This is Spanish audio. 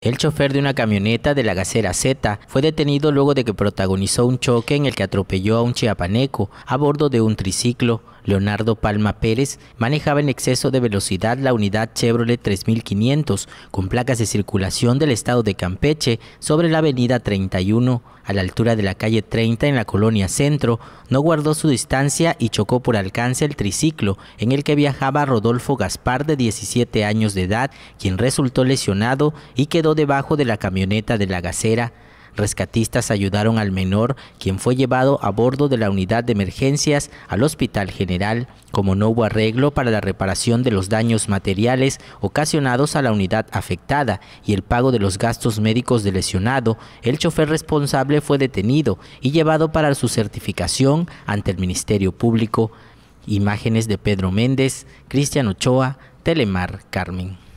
El chofer de una camioneta de la Gacera Z fue detenido luego de que protagonizó un choque en el que atropelló a un chiapaneco a bordo de un triciclo. Leonardo Palma Pérez manejaba en exceso de velocidad la unidad Chevrolet 3500 con placas de circulación del estado de Campeche sobre la avenida 31 a la altura de la calle 30 en la colonia Centro, no guardó su distancia y chocó por alcance el triciclo en el que viajaba Rodolfo Gaspar de 17 años de edad, quien resultó lesionado y quedó debajo de la camioneta de la gasera. Rescatistas ayudaron al menor, quien fue llevado a bordo de la unidad de emergencias al Hospital General. Como no hubo arreglo para la reparación de los daños materiales ocasionados a la unidad afectada y el pago de los gastos médicos del lesionado, el chofer responsable fue detenido y llevado para su certificación ante el Ministerio Público. Imágenes de Pedro Méndez, Cristian Ochoa, Telemar Carmen.